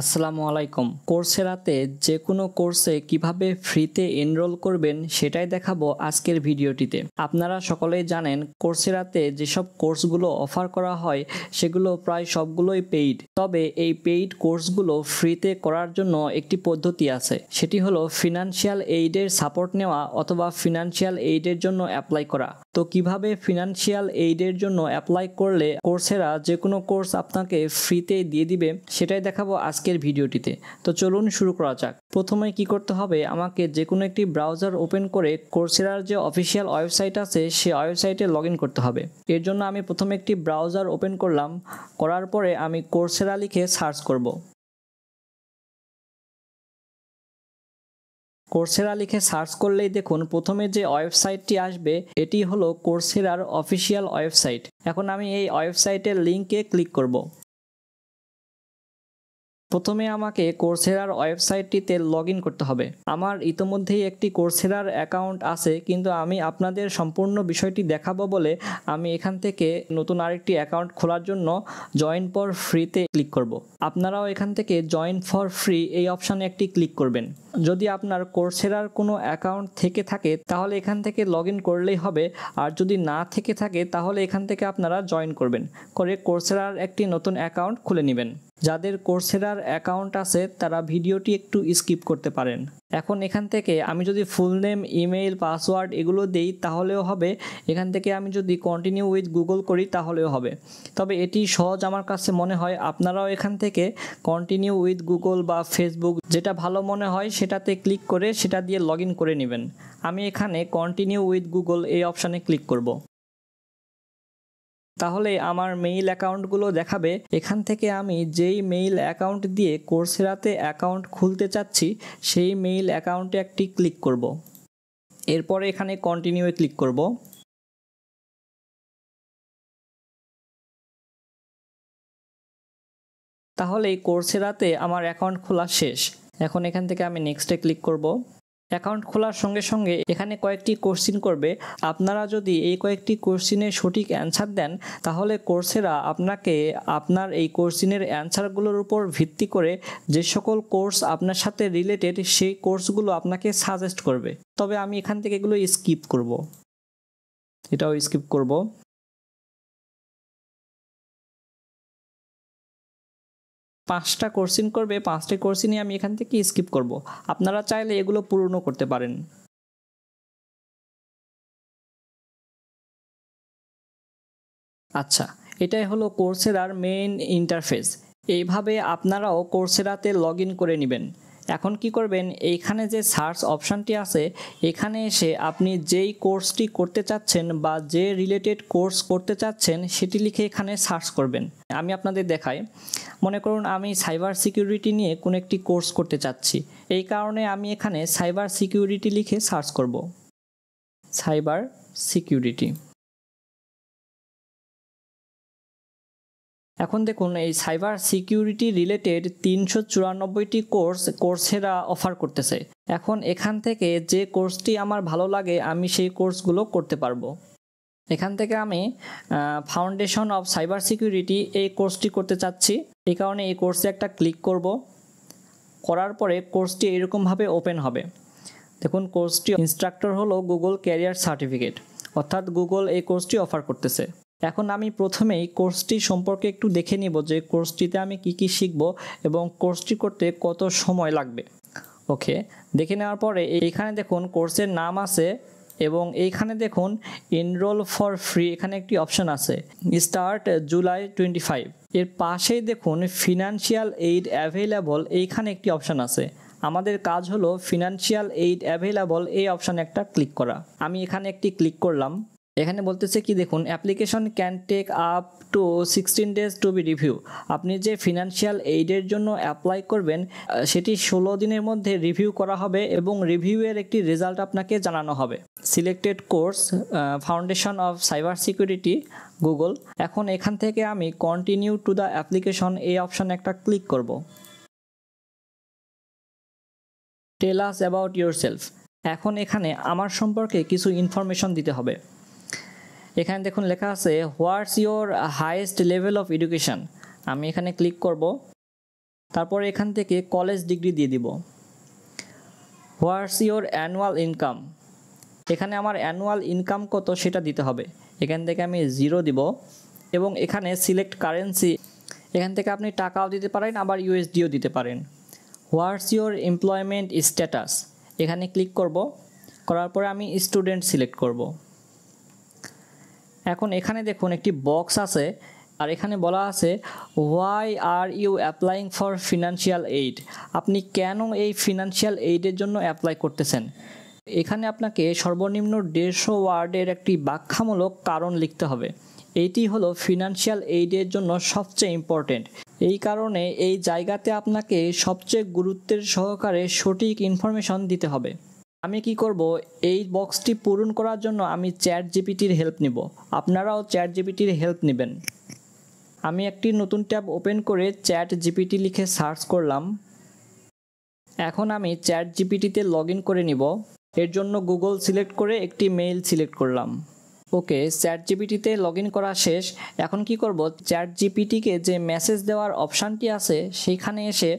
আসসালামু আলাইকুম কোর্সেরাতে যে কোনো কোর্সে কিভাবে ফ্রিতে এনরোল করবেন সেটাই দেখাবো আজকের ভিডিওটিতে আপনারা সকলেই জানেন কোর্সেরাতে যেসব কোর্সগুলো অফার করা হয় সেগুলো প্রায় সবগুলোই পেইড তবে এই পেইড কোর্সগুলো ফ্রিতে করার জন্য একটি পদ্ধতি আছে সেটি হলো ফিনান্সিয়াল এইডের সাপোর্ট নেওয়া অথবা ফিনান্সিয়াল এইডের জন্য অ্যাপ্লাই করা তো কিভাবে ফিনান্সিয়াল এইডের জন্য অ্যাপ্লাই করলে কোর্সেরা যে কোনো কোর্স আপনাকে ফ্রিতে দিয়ে দিবে সেটাই দেখাবো আজকে আজকের ভিডিওটিতে তো চলুন শুরু করা যাক প্রথমে কি করতে হবে আমাকে যে কোনো একটি ব্রাউজার ওপেন করে কোর্সেরার যে অফিসিয়াল ওয়েবসাইট আছে সে ওয়েবসাইটে লগ করতে হবে এর জন্য আমি প্রথমে একটি ব্রাউজার ওপেন করলাম করার পরে আমি কোর্সেরা লিখে সার্চ করব কোর্সেরা লিখে সার্চ করলেই দেখুন প্রথমে যে ওয়েবসাইটটি আসবে এটি হলো কোর্সেরার অফিসিয়াল ওয়েবসাইট এখন আমি এই ওয়েবসাইটের লিঙ্কে ক্লিক করব প্রথমে আমাকে কোর্সেরার ওয়েবসাইটটিতে লগ করতে হবে আমার ইতোমধ্যেই একটি কোর্সেরার অ্যাকাউন্ট আছে কিন্তু আমি আপনাদের সম্পূর্ণ বিষয়টি দেখাবো বলে আমি এখান থেকে নতুন আরেকটি অ্যাকাউন্ট খোলার জন্য জয়েন ফর ফ্রিতে ক্লিক করব। আপনারাও এখান থেকে জয়েন ফর ফ্রি এই অপশানে একটি ক্লিক করবেন যদি আপনার কোর্সেরার কোনো অ্যাকাউন্ট থেকে থাকে তাহলে এখান থেকে লগ করলেই হবে আর যদি না থেকে থাকে তাহলে এখান থেকে আপনারা জয়েন করবেন করে কোর্সেরার একটি নতুন অ্যাকাউন্ট খুলে নেবেন যাদের কোর্সেরার অ্যাকাউন্ট আছে তারা ভিডিওটি একটু স্কিপ করতে পারেন এখন এখান থেকে আমি যদি ফুল নেম ইমেইল পাসওয়ার্ড এগুলো দেই তাহলেও হবে এখান থেকে আমি যদি কন্টিনিউ উইথ গুগল করি তাহলেও হবে তবে এটি সহজ আমার কাছে মনে হয় আপনারাও এখান থেকে কন্টিনিউ উইথ গুগল বা ফেসবুক যেটা ভালো মনে হয় সেটাতে ক্লিক করে সেটা দিয়ে লগ করে নেবেন আমি এখানে কন্টিনিউ উইথ গুগল এই অপশানে ক্লিক করব। তাহলে আমার মেইল অ্যাকাউন্টগুলো দেখাবে এখান থেকে আমি যেই মেইল অ্যাকাউন্ট দিয়ে কোর্সেরাতে অ্যাকাউন্ট খুলতে চাচ্ছি সেই মেইল অ্যাকাউন্টে একটি ক্লিক করব। এরপরে এখানে কন্টিনিউয়ে ক্লিক করব তাহলে কোর্সেরাতে আমার অ্যাকাউন্ট খোলা শেষ এখন এখান থেকে আমি নেক্সটে ক্লিক করব অ্যাকাউন্ট খোলার সঙ্গে সঙ্গে এখানে কয়েকটি কোশ্চিন করবে আপনারা যদি এই কয়েকটি কোশ্চিনের সঠিক অ্যান্সার দেন তাহলে কোর্সেরা আপনাকে আপনার এই কোশ্চিনের অ্যান্সারগুলোর উপর ভিত্তি করে যে সকল কোর্স আপনার সাথে রিলেটেড সেই কোর্সগুলো আপনাকে সাজেস্ট করবে তবে আমি এখান থেকে এগুলো স্কিপ করব এটাও স্কিপ করব পাঁচটা কোর্সিন করবে পাঁচটা কোর্সিনে আমি এখান থেকে স্কিপ করব। আপনারা চাইলে এগুলো পূর্ণ করতে পারেন আচ্ছা এটাই হলো কোর্সেরার মেইন ইন্টারফেস এইভাবে আপনারাও কোর্সেরাতে লগ করে নেবেন এখন কি করবেন এইখানে যে সার্চ অপশানটি আছে এখানে এসে আপনি যেই কোর্সটি করতে চাচ্ছেন বা যে রিলেটেড কোর্স করতে চাচ্ছেন সেটি লিখে এখানে সার্চ করবেন আমি আপনাদের দেখাই মনে করুন আমি সাইবার সিকিউরিটি নিয়ে কোনো একটি কোর্স করতে চাচ্ছি এই কারণে আমি এখানে সাইবার সিকিউরিটি লিখে সার্চ করব সাইবার সিকিউরিটি এখন দেখুন এই সাইবার সিকিউরিটি রিলেটেড তিনশো চুরানব্বইটি কোর্স কোর্সেরা অফার করতেছে এখন এখান থেকে যে কোর্সটি আমার ভালো লাগে আমি সেই কোর্সগুলো করতে পারবো এখান থেকে আমি ফাউন্ডেশন অফ সাইবার সিকিউরিটি এই কোর্সটি করতে চাচ্ছি এই কারণে এই কোর্সে একটা ক্লিক করব করার পরে কোর্সটি এরকমভাবে ওপেন হবে দেখুন কোর্সটি ইনস্ট্রাক্টর হলো গুগল ক্যারিয়ার সার্টিফিকেট অর্থাৎ গুগল এই কোর্সটি অফার করতেছে এখন আমি প্রথমেই কোর্সটি সম্পর্কে একটু দেখে নিব যে কোর্সটিতে আমি কি কি শিখব এবং কোর্সটি করতে কত সময় লাগবে ওকে দেখে নেওয়ার পরে এইখানে দেখুন কোর্সের নাম আছে এবং এইখানে দেখুন এনরোল ফর ফ্রি এখানে একটি অপশন আছে স্টার্ট জুলাই টোয়েন্টি ফাইভ এর পাশেই দেখুন ফিনান্সিয়াল এইড অ্যাভেলেবল এইখানে একটি অপশন আছে আমাদের কাজ হলো ফিনান্সিয়াল এইড অ্যাভেলেবল এই অপশানে একটা ক্লিক করা আমি এখানে একটি ক্লিক করলাম এখানে বলতেছে কি দেখুন application can take up to sixteen days to be review আপনি যে ফিনান্সিয়াল এইডের জন্য অ্যাপ্লাই করবেন সেটি ষোলো দিনের মধ্যে রিভিউ করা হবে এবং রিভিউয়ের একটি রেজাল্ট আপনাকে জানানো হবে selected course foundation of cyber security Google এখন এখান থেকে আমি কন্টিনিউ টু দ্য অ্যাপ্লিকেশন এই অপশন একটা ক্লিক করব টেলাস অ্যাবাউট ইয়োর সেলফ এখন এখানে আমার সম্পর্কে কিছু ইনফরমেশন দিতে হবে এখানে দেখুন লেখা আছে what's your highest level of education আমি এখানে ক্লিক করব তারপরে এখান থেকে কলেজ ডিগ্রি দিয়ে দিব হোয়াটস ইয়োর অ্যানুয়াল ইনকাম এখানে আমার অ্যানুয়াল ইনকাম কত সেটা দিতে হবে এখান থেকে আমি জিরো দিব এবং এখানে সিলেক্ট কারেন্সি এখান থেকে আপনি টাকাও দিতে পারেন আবার ইউএসডিও দিতে পারেন হোয়াটস ইয়োর এমপ্লয়মেন্ট স্ট্যাটাস এখানে ক্লিক করব করার পরে আমি স্টুডেন্ট সিলেক্ট করব এখন এখানে দেখুন একটি বক্স আছে আর এখানে বলা আছে why are you applying for financial aid আপনি কেন এই ফিনান্সিয়াল এইডের জন্য অ্যাপ্লাই করতেছেন এখানে আপনাকে সর্বনিম্ন দেড়শো ওয়ার্ডের একটি ব্যাখ্যামূলক কারণ লিখতে হবে এইটি হলো ফিনান্সিয়াল এইডের জন্য সবচেয়ে ইম্পর্টেন্ট এই কারণে এই জায়গাতে আপনাকে সবচেয়ে গুরুত্বের সহকারে সঠিক ইনফরমেশন দিতে হবে আমি কি করব এই বক্সটি পূরণ করার জন্য আমি চ্যাট জিপিটির হেল্প নিব আপনারাও চ্যাট জিপিটির হেল্প নেবেন আমি একটি নতুন ট্যাব ওপেন করে চ্যাট জিপিটি লিখে সার্চ করলাম এখন আমি চ্যাট জিপিটিতে লগ করে নিব এর জন্য গুগল সিলেক্ট করে একটি মেইল সিলেক্ট করলাম ওকে চ্যাট জিপিটিতে লগ করা শেষ এখন কি করব চ্যাট জিপিটিকে যে মেসেজ দেওয়ার অপশানটি আছে সেইখানে এসে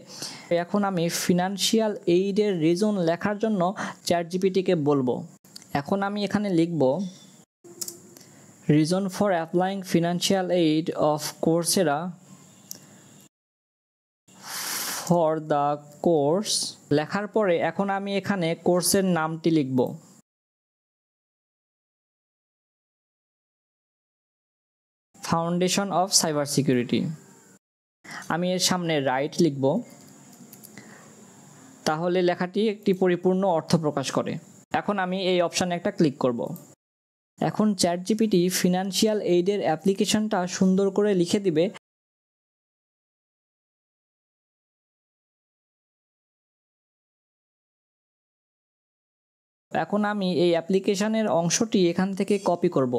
এখন আমি ফিনান্সিয়াল এইডের রিজন লেখার জন্য চ্যাট জিপিটিকে বলবো এখন আমি এখানে লিখব reason for applying financial aid of Coursera for the course লেখার পরে এখন আমি এখানে কোর্সের নামটি লিখব ফাউন্ডেশন অফ সাইবার সিকিউরিটি আমি এর সামনে রাইট লিখব তাহলে লেখাটি একটি পরিপূর্ণ অর্থ প্রকাশ করে এখন আমি এই অপশানে একটা ক্লিক করব এখন চ্যাট জিপিটি ফিনান্সিয়াল এইডের অ্যাপ্লিকেশনটা সুন্দর করে লিখে দিবে এখন আমি এই অ্যাপ্লিকেশনের অংশটি এখান থেকে কপি করব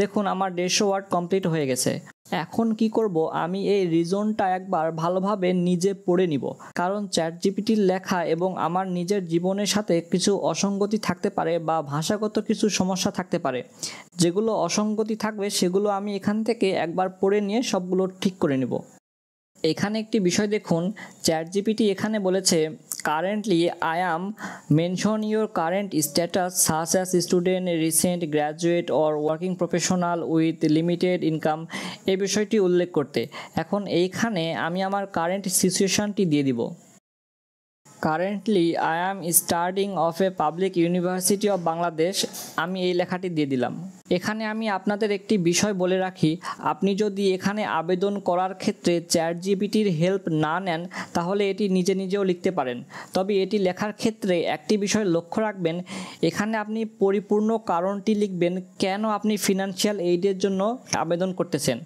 দেখুন আমার দেড়শো ওয়ার্ড কমপ্লিট হয়ে গেছে এখন কি করব আমি এই রিজনটা একবার ভালোভাবে নিজে পড়ে নিব কারণ চ্যাট জিপিটির লেখা এবং আমার নিজের জীবনের সাথে কিছু অসঙ্গতি থাকতে পারে বা ভাষাগত কিছু সমস্যা থাকতে পারে যেগুলো অসঙ্গতি থাকবে সেগুলো আমি এখান থেকে একবার পড়ে নিয়ে সবগুলো ঠিক করে নেব এখানে একটি বিষয় দেখুন চ্যাট জিপিটি এখানে বলেছে currently I am mention your current status such as student recent graduate or working professional with limited income এই বিষয়টি উল্লেখ করতে এখন এইখানে আমি আমার কারেন্ট সিচুয়েশানটি দিয়ে দিব currently I am starting of a public university of Bangladesh আমি এই লেখাটি দিয়ে দিলাম এখানে আমি আপনাদের একটি বিষয় বলে রাখি আপনি যদি এখানে আবেদন করার ক্ষেত্রে চ্যাট জিবিটির হেল্প না নেন তাহলে এটি নিজে নিজেও লিখতে পারেন তবে এটি লেখার ক্ষেত্রে একটি বিষয় লক্ষ্য রাখবেন এখানে আপনি পরিপূর্ণ কারণটি লিখবেন কেন আপনি ফিনান্সিয়াল এইডের জন্য আবেদন করতেছেন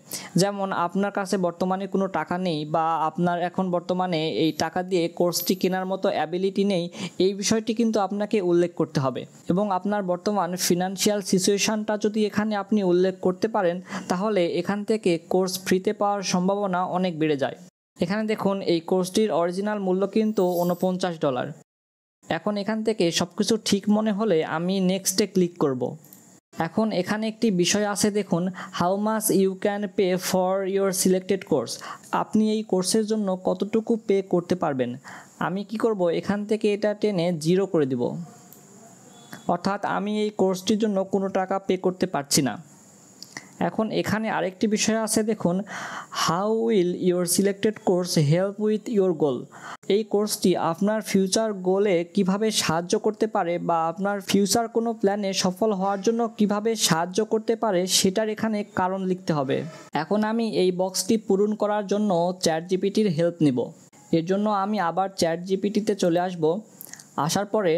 যেমন আপনার কাছে বর্তমানে কোনো টাকা নেই বা আপনার এখন বর্তমানে এই টাকা দিয়ে কোর্সটি কেনার মতো অ্যাবিলিটি নেই এই বিষয়টি কিন্তু আপনাকে উল্লেখ করতে হবে এবং আপনার বর্তমান ফিনান্সিয়াল সিচুয়েশানটা যদি এখানে আপনি উল্লেখ করতে পারেন তাহলে এখান থেকে কোর্স ফ্রিতে পাওয়ার সম্ভাবনা অনেক বেড়ে যায় এখানে দেখুন এই কোর্সটির অরিজিনাল মূল্য কিন্তু উনপঞ্চাশ ডলার এখন এখান থেকে সব কিছু ঠিক মনে হলে আমি নেক্সটে ক্লিক করব। এখন এখানে একটি বিষয় আছে দেখুন how much you can pay for your selected course আপনি এই কোর্সের জন্য কতটুকু পে করতে পারবেন আমি কি করব এখান থেকে এটা টেনে জিরো করে দিব অর্থাৎ আমি এই কোর্সটির জন্য কোনো টাকা পে করতে পারছি না এখন এখানে আরেকটি বিষয় আছে দেখুন how will your selected course help with your goal এই কোর্সটি আপনার ফিউচার গোলে কিভাবে সাহায্য করতে পারে বা আপনার ফিউচার কোনো প্ল্যানে সফল হওয়ার জন্য কিভাবে সাহায্য করতে পারে সেটার এখানে কারণ লিখতে হবে এখন আমি এই বক্সটি পূরণ করার জন্য চ্যাট জিপিটির হেল্প নিব এর জন্য আমি আবার চ্যাট জিপিটিতে চলে আসব আসার পরে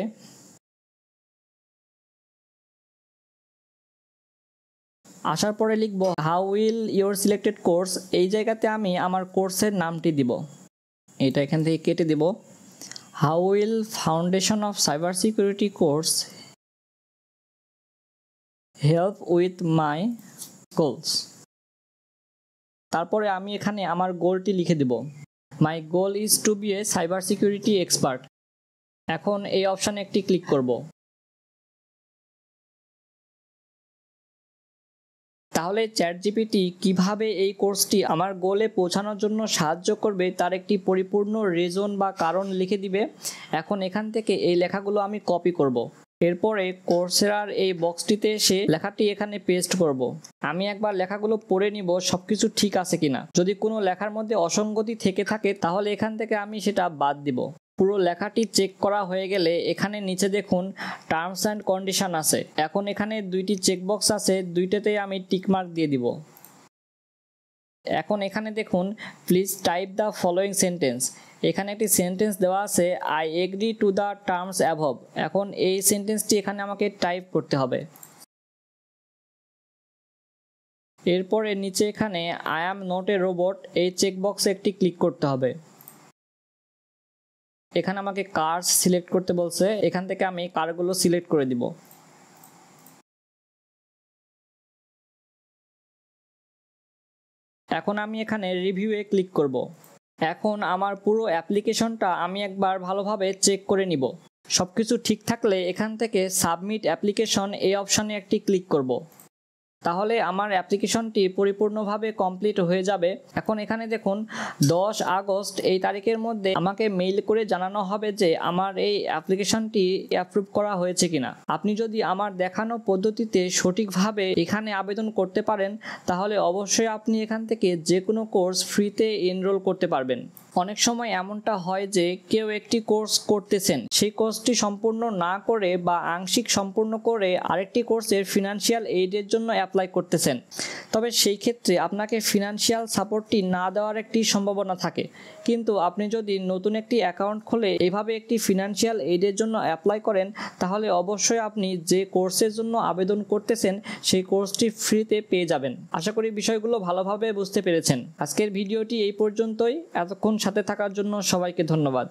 আসার পরে লিখব how will your selected course এই জায়গাতে আমি আমার কোর্সের নামটি দিব এটা এখান থেকে কেটে দেব how will foundation of cyber security course help with my goals তারপরে আমি এখানে আমার গোলটি লিখে দেবো my goal is to be a cyber security expert এখন এই অপশানে একটি ক্লিক করব তাহলে চ্যাট জিপিটি কীভাবে এই কোর্সটি আমার গোলে পৌঁছানোর জন্য সাহায্য করবে তার একটি পরিপূর্ণ রিজন বা কারণ লিখে দিবে এখন এখান থেকে এই লেখাগুলো আমি কপি করব এরপরে কোর্সেরার এই বক্সটিতে এসে লেখাটি এখানে পেস্ট করব। আমি একবার লেখাগুলো পড়ে নিব সবকিছু ঠিক আছে কিনা যদি কোনো লেখার মধ্যে অসঙ্গতি থেকে থাকে তাহলে এখান থেকে আমি সেটা বাদ দিব পুরো লেখাটি চেক করা হয়ে গেলে এখানে নিচে দেখুন টার্মস অ্যান্ড কন্ডিশন আছে এখন এখানে দুইটি চেকবক্স আছে দুইটাতেই আমি টিকমার্ক দিয়ে দিব এখন এখানে দেখুন please type the following sentence এখানে একটি সেন্টেন্স দেওয়া আছে I agree to the terms above এখন এই সেন্টেন্সটি এখানে আমাকে টাইপ করতে হবে এর নিচে এখানে I am not a robot এই চেকবক্সে একটি ক্লিক করতে হবে এখানে আমাকে কার্স সিলেক্ট করতে বলছে এখান থেকে আমি কারগুলো সিলেক্ট করে দিব এখন আমি এখানে রিভিউয়ে ক্লিক করব। এখন আমার পুরো অ্যাপ্লিকেশনটা আমি একবার ভালোভাবে চেক করে নিব সব কিছু ঠিক থাকলে এখান থেকে সাবমিট অ্যাপ্লিকেশন এই অপশানে একটি ক্লিক করব। তাহলে আমার অ্যাপ্লিকেশনটি পরিপূর্ণভাবে কমপ্লিট হয়ে যাবে এখন এখানে দেখুন দশ আগস্ট এই তারিখের মধ্যে আমাকে মেইল করে জানানো হবে যে আমার এই অ্যাপ্লিকেশনটি অ্যাপ্রুভ করা হয়েছে কিনা আপনি যদি আমার দেখানো পদ্ধতিতে সঠিকভাবে এখানে আবেদন করতে পারেন তাহলে অবশ্যই আপনি এখান থেকে যে কোনো কোর্স ফ্রিতে এনরোল করতে পারবেন অনেক সময় এমনটা হয় যে কেউ একটি কোর্স করতেছেন সেই কোর্সটি সম্পূর্ণ না করে বা আংশিক সম্পূর্ণ করে আরেকটি কোর্সের ফিনান্সিয়াল এইডের জন্য অ্যাপ্লাই করতেছেন তবে সেই ক্ষেত্রে আপনাকে ফিনান্সিয়াল সাপোর্টটি না দেওয়ার একটি সম্ভাবনা থাকে কিন্তু আপনি যদি নতুন একটি অ্যাকাউন্ট খুলে এভাবে একটি ফিনান্সিয়াল এইডের জন্য অ্যাপ্লাই করেন তাহলে অবশ্যই আপনি যে কোর্সের জন্য আবেদন করতেছেন সেই কোর্সটি ফ্রিতে পেয়ে যাবেন আশা করি বিষয়গুলো ভালোভাবে বুঝতে পেরেছেন আজকের ভিডিওটি এই পর্যন্তই এতক্ষণ সাথে থাকার জন্য সবাইকে ধন্যবাদ